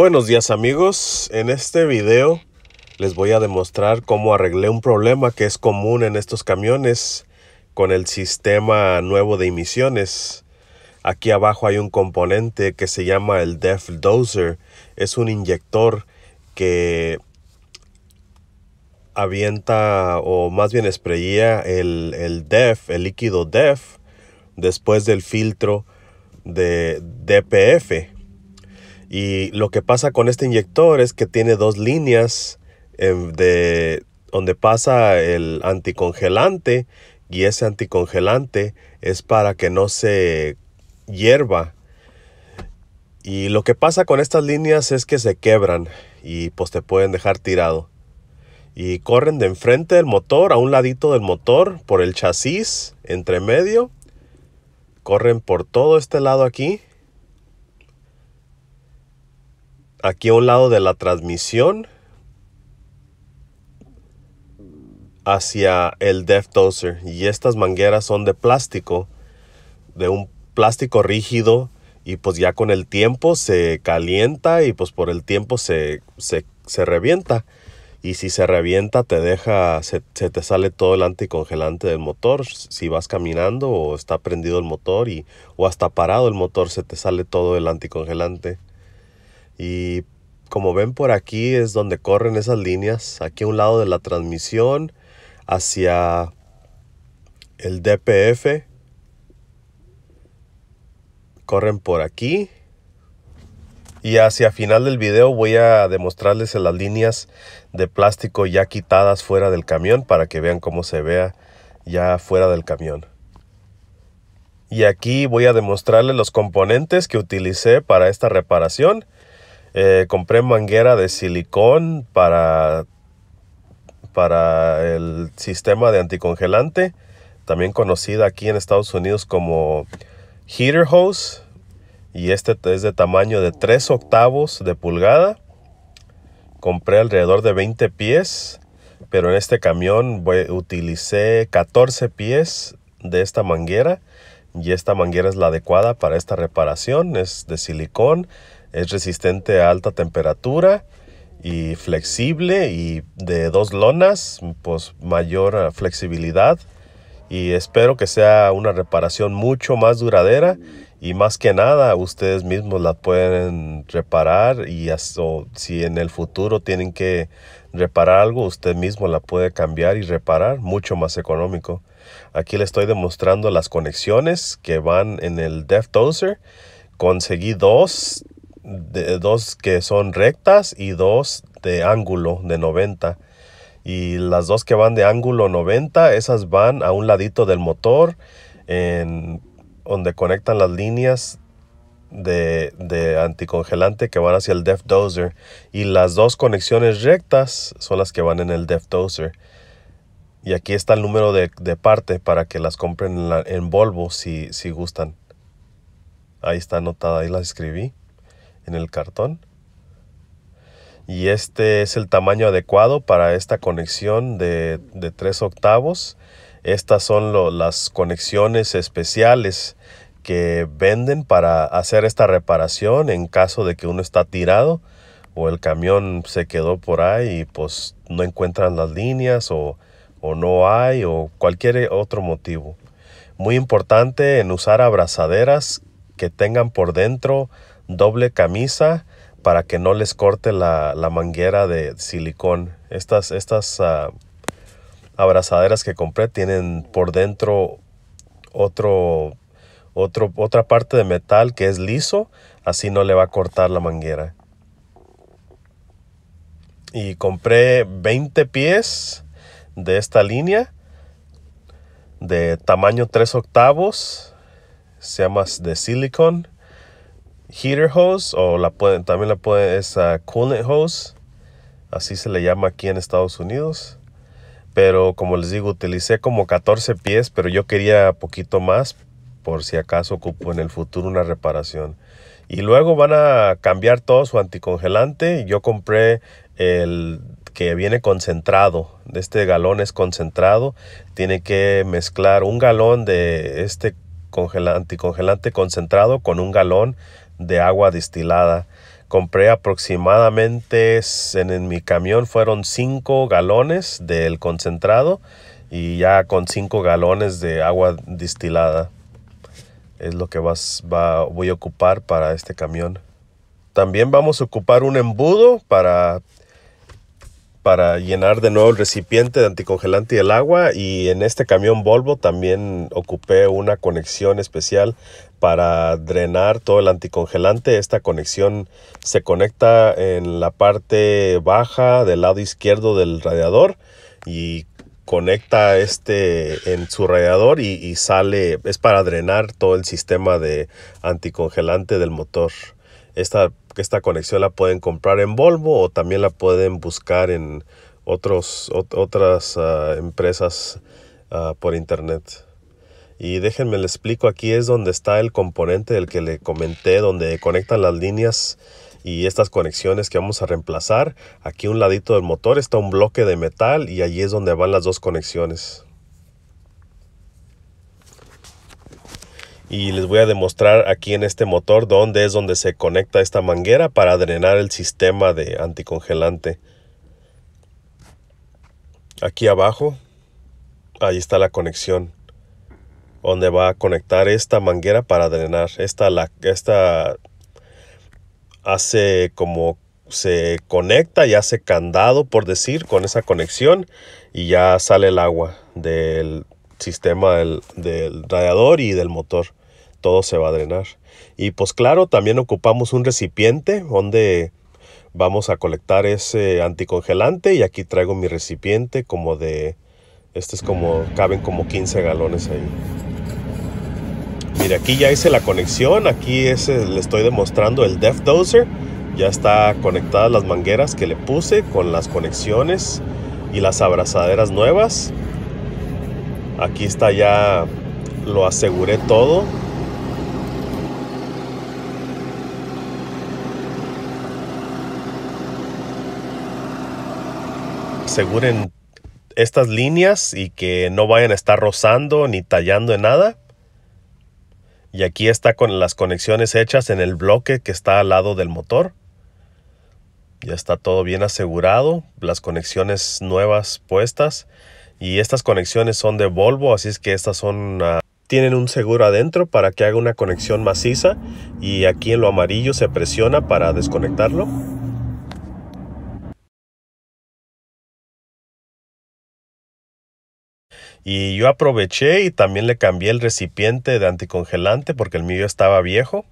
Buenos días amigos, en este video les voy a demostrar cómo arreglé un problema que es común en estos camiones con el sistema nuevo de emisiones. Aquí abajo hay un componente que se llama el Def Dozer, es un inyector que avienta o más bien sprayea el, el DEF, el líquido DEF, después del filtro de DPF y lo que pasa con este inyector es que tiene dos líneas em, de donde pasa el anticongelante y ese anticongelante es para que no se hierva. Y lo que pasa con estas líneas es que se quebran y pues te pueden dejar tirado. Y corren de enfrente del motor, a un ladito del motor, por el chasis, entre medio. Corren por todo este lado aquí aquí a un lado de la transmisión hacia el Death y estas mangueras son de plástico de un plástico rígido y pues ya con el tiempo se calienta y pues por el tiempo se, se, revienta y si se revienta te deja se, se, te sale todo el anticongelante del motor si vas caminando o está prendido el motor y o hasta parado el motor se te sale todo el anticongelante y como ven por aquí es donde corren esas líneas, aquí a un lado de la transmisión hacia el DPF. Corren por aquí. Y hacia final del video voy a demostrarles las líneas de plástico ya quitadas fuera del camión para que vean cómo se vea ya fuera del camión. Y aquí voy a demostrarles los componentes que utilicé para esta reparación. Eh, compré manguera de silicón para, el sistema de anticongelante, también conocida aquí en Estados Unidos como heater hose. Y este es de tamaño de 3 octavos de pulgada. Compré alrededor de 20 pies, pero en este camión utilicé 14 pies de esta manguera. Y esta manguera es la adecuada para esta reparación. Es de silicón es resistente a alta temperatura y flexible y de dos lonas, pues mayor ah, flexibilidad. Y espero que sea una reparación mucho más duradera y más que nada ustedes mismos la pueden reparar y hasta, si en el futuro tienen que reparar algo, usted mismo la puede cambiar y reparar mucho más económico. Aquí le estoy demostrando las conexiones que van en el DevToser. Conseguí dos dos que son rectas y dos de ángulo de 90. Y las dos que van de ángulo 90, esas van a un ladito del motor, en donde conectan las líneas de, anticongelante que van hacia el Def Dozer. Y las dos conexiones rectas son las que van en el Def Dozer. Y aquí está el número de, parte para que las compren en, Volvo si, si gustan. Ahí está anotada, ahí las escribí en el cartón. Y este es el tamaño adecuado para esta conexión de, de 3 octavos. Estas son las conexiones especiales que venden para hacer esta reparación en caso de que uno está tirado o el camión se quedó por ahí y pues no encuentran las líneas o, o no hay o cualquier otro motivo. Muy importante en usar abrazaderas que tengan por dentro doble camisa para que no les corte la, manguera de silicón. Estas, estas ah, abrazaderas que compré tienen por dentro otro, otro, otra parte de metal que es liso, así no le va a cortar la manguera. Y compré 20 pies de esta línea de tamaño 3 octavos, se llama de silicon heater hose o la pueden, también la pueden, es ah, coolant hose. Así se le llama aquí en Estados Unidos. Pero como les digo, utilicé como 14 pies, pero yo quería poquito más por si acaso ocupo en el futuro una reparación. Y luego van a cambiar todo su anticongelante. Yo compré el que viene concentrado. de Este galón es concentrado. Tiene que mezclar un galón de este congelante, anticongelante concentrado con un galón de agua destilada. Compré aproximadamente en, mi camión fueron 5 galones del concentrado y ya con 5 galones de agua destilada es lo que vas, va, voy a ocupar para este camión. También vamos a ocupar un embudo para, para llenar de nuevo el recipiente de anticongelante y el agua. Y en este camión Volvo también ocupé una conexión especial para drenar todo el anticongelante. Esta conexión se conecta en la parte baja del lado izquierdo del radiador y conecta este en su radiador y, sale, es para drenar todo el sistema de anticongelante del motor. Esta, esta conexión la pueden comprar en Volvo o también la pueden buscar en otros, otras ah, empresas ah, por internet. Y déjenme les explico, aquí es donde está el componente del que le comenté, donde conectan las líneas y estas conexiones que vamos a reemplazar. Aquí un ladito del motor está un bloque de metal y allí es donde van las dos conexiones. Y les voy a demostrar aquí en este motor dónde es donde se conecta esta manguera para drenar el sistema de anticongelante. Aquí abajo, ahí está la conexión donde va a conectar esta manguera para drenar. Esta, la, hace como se conecta y hace candado, por decir, con esa conexión y ya sale el agua del sistema del, del radiador y del motor. Todo se va a drenar. Y pues claro, también ocupamos un recipiente donde vamos a colectar ese anticongelante y aquí traigo mi recipiente como de este es como, caben como 15 galones ahí. Mira, aquí ya hice la conexión. Aquí es, le estoy demostrando el Def Dozer. Ya está conectadas las mangueras que le puse con las conexiones y las abrazaderas nuevas. Aquí está ya, lo aseguré todo. Aseguren estas líneas y que no vayan a estar rozando ni tallando en nada. Y aquí está con las conexiones hechas en el bloque que está al lado del motor. Ya está todo bien asegurado, las conexiones nuevas puestas. Y estas conexiones son de Volvo, así es que estas son... Ah, tienen un seguro adentro para que haga una conexión maciza y aquí en lo amarillo se presiona para desconectarlo. Y yo aproveché y también le cambié el recipiente de anticongelante porque el mío estaba viejo.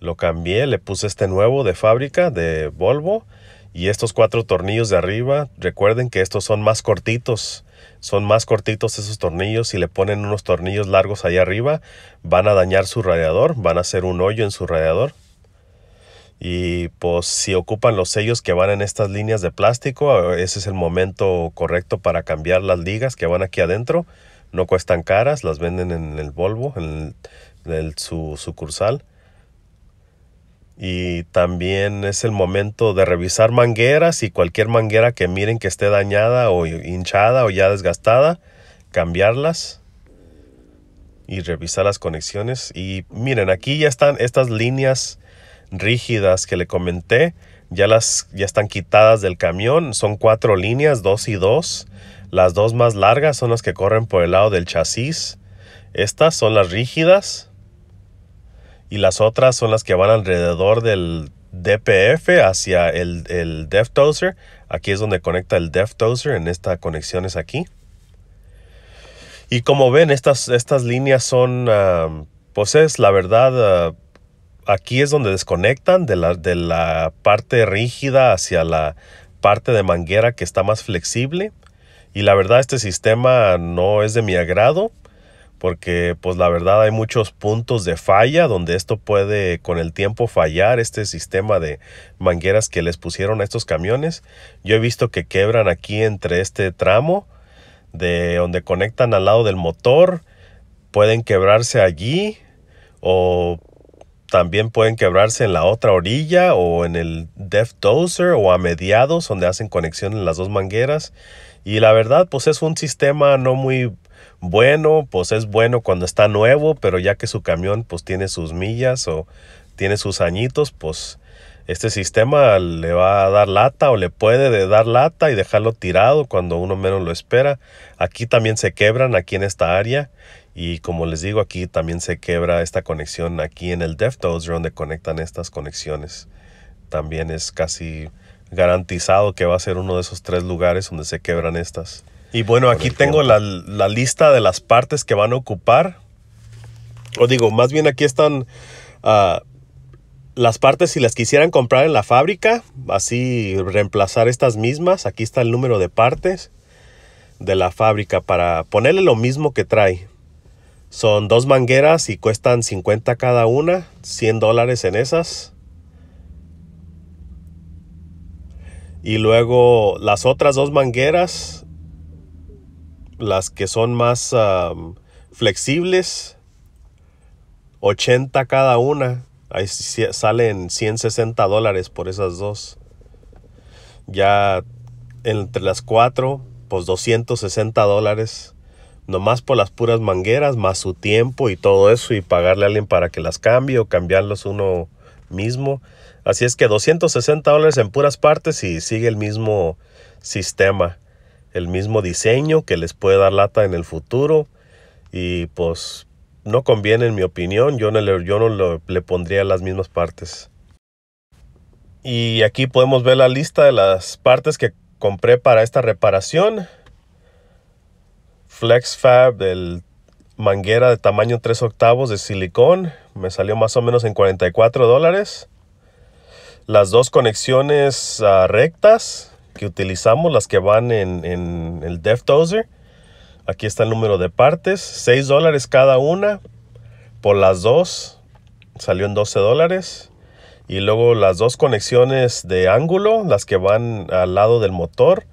Lo cambié, le puse este nuevo de fábrica de Volvo y estos cuatro tornillos de arriba, recuerden que estos son más cortitos, son más cortitos esos tornillos, si le ponen unos tornillos largos ahí arriba van a dañar su radiador, van a hacer un hoyo en su radiador. Y pues si ocupan los sellos que van en estas líneas de plástico, ese es el momento correcto para cambiar las ligas que van aquí adentro. No cuestan caras, las venden en el Volvo, en, en el, su sucursal. Y también es el momento de revisar mangueras y cualquier manguera que miren que esté dañada o hinchada o ya desgastada, cambiarlas y revisar las conexiones. Y miren, aquí ya están estas líneas rígidas que le comenté, ya las ya están quitadas del camión. Son cuatro líneas, dos y dos. Las dos más largas son las que corren por el lado del chasis. Estas son las rígidas. Y las otras son las que van alrededor del DPF hacia el, el Aquí es donde conecta el DevToaster En esta conexión es aquí. Y como ven, estas, estas líneas son, ah, pues es la verdad, ah, aquí es donde desconectan de la, de la parte rígida hacia la parte de manguera que está más flexible. Y la verdad este sistema no es de mi agrado porque pues la verdad hay muchos puntos de falla donde esto puede con el tiempo fallar este sistema de mangueras que les pusieron a estos camiones. Yo he visto que quebran aquí entre este tramo de donde conectan al lado del motor, pueden quebrarse allí o también pueden quebrarse en la otra orilla o en el def dozer o a mediados donde hacen conexión en las dos mangueras y la verdad pues es un sistema no muy bueno pues es bueno cuando está nuevo pero ya que su camión pues tiene sus millas o tiene sus añitos pues este sistema le va a dar lata o le puede dar lata y dejarlo tirado cuando uno menos lo espera. Aquí también se quebran, aquí en esta área. Y como les digo, aquí también se quebra esta conexión aquí en el DevTools donde conectan estas conexiones. También es casi garantizado que va a ser uno de esos tres lugares donde se quebran estas. Y bueno, aquí tengo la, lista de las partes que van a ocupar. O digo, más bien aquí están ah, las partes si las quisieran comprar en la fábrica, así reemplazar estas mismas. Aquí está el número de partes de la fábrica para ponerle lo mismo que trae. Son dos mangueras y cuestan 50 cada una, 100 dólares en esas. Y luego las otras dos mangueras, las que son más flexibles, 80 cada una. Ahí salen 160 dólares por esas dos. Ya entre las cuatro, pues 260 dólares más por las puras mangueras, más su tiempo y todo eso, y pagarle a alguien para que las cambie o cambiarlos uno mismo. Así es que 260 dólares en puras partes y sigue el mismo sistema, el mismo diseño que les puede dar lata en el futuro. Y pues no conviene en mi opinión, yo no, le, le pondría las mismas partes. Y aquí podemos ver la lista de las partes que compré para esta reparación. FlexFab del manguera de tamaño 3 octavos de silicón. Me salió más o menos en 44 dólares. Las dos conexiones ah, rectas que utilizamos, las que van en, el def Dozer. Aquí está el número de partes. 6 dólares cada una. Por las dos salió en 12 dólares. Y luego las dos conexiones de ángulo, las que van al lado del motor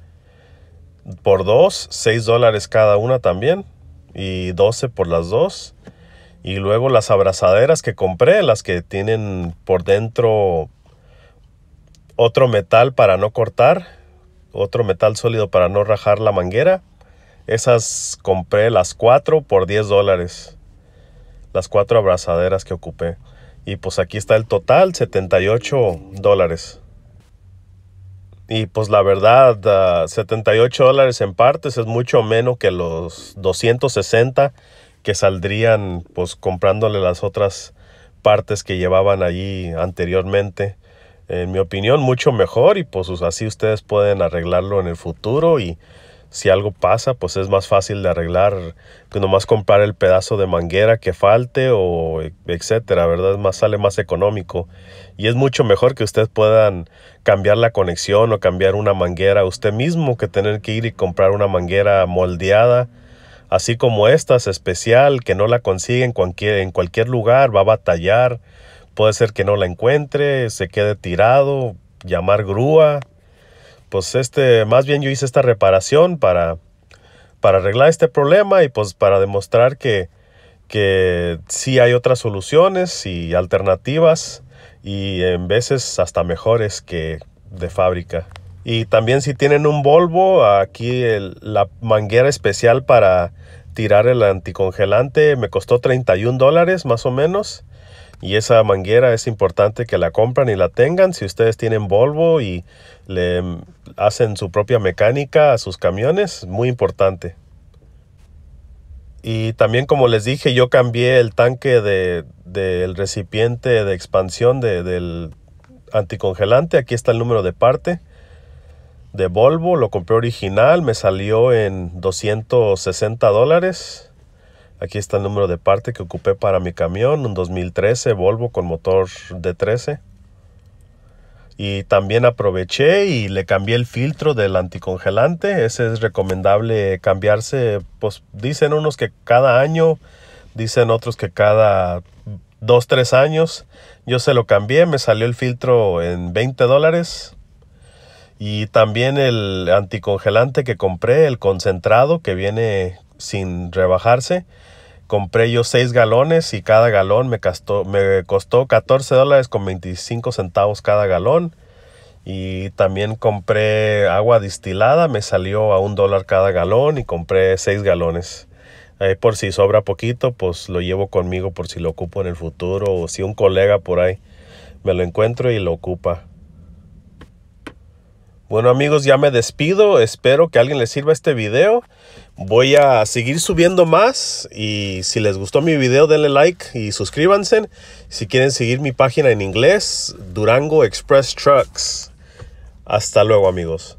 por 2, 6 dólares cada una también. Y 12 por las dos. Y luego las abrazaderas que compré, las que tienen por dentro otro metal para no cortar, otro metal sólido para no rajar la manguera. Esas compré las cuatro por 10 dólares. Las cuatro abrazaderas que ocupé. Y pues aquí está el total, 78 dólares. Y pues la verdad, 78 ah, dólares en partes es mucho menos que los 260 que saldrían pues comprándole las otras partes que llevaban allí anteriormente. En mi opinión, mucho mejor y pues así ustedes pueden arreglarlo en el futuro y si algo pasa, pues es más fácil de arreglar que nomás comprar el pedazo de manguera que falte o e-, etcétera, ¿verdad? Es más, sale más económico. Y es mucho mejor que ustedes puedan cambiar la conexión o cambiar una manguera usted mismo que tener que ir y comprar una manguera moldeada. Así como estas, especial, que no la consigue en cualquier, en cualquier lugar, va a batallar, puede ser que no la encuentre, se quede tirado, llamar grúa, pues este, más bien yo hice esta reparación para, para arreglar este problema y pues para demostrar que, que sí hay otras soluciones y alternativas y en veces hasta mejores que de fábrica. Y también si tienen un Volvo, aquí la manguera especial para tirar el anticongelante me costó 31 dólares más o menos. Y esa manguera es importante que la compran y la tengan. Si ustedes tienen Volvo y le hacen su propia mecánica a sus camiones, muy importante. Y también como les dije, yo cambié el tanque del de, recipiente de expansión del anticongelante. Aquí está el número de parte de Volvo. Lo compré original, me salió en 260 dólares Aquí está el número de parte que ocupé para mi camión, un 2013 Volvo con motor d 13. Y también aproveché y le cambié el filtro del anticongelante. Ese es recomendable cambiarse, pues dicen unos que cada año, dicen otros que cada 2, 3 años. Yo se lo cambié, me salió el filtro en 20 dólares. Y también el anticongelante que compré, el concentrado que viene sin rebajarse. Compré yo 6 galones y cada galón me, costó, me costó 14 dólares con 25 centavos cada galón. Y también compré agua distilada, me salió a un dólar cada galón y compré 6 galones. por si sobra poquito, pues lo llevo conmigo por si lo ocupo en el futuro o si un colega por ahí me lo encuentro y lo ocupa. Bueno amigos, ya me despido. Espero que a alguien les sirva este video. Voy a seguir subiendo más y si les gustó mi video denle like y suscríbanse. Si quieren seguir mi página en inglés, Durango Express Trucks. Hasta luego amigos.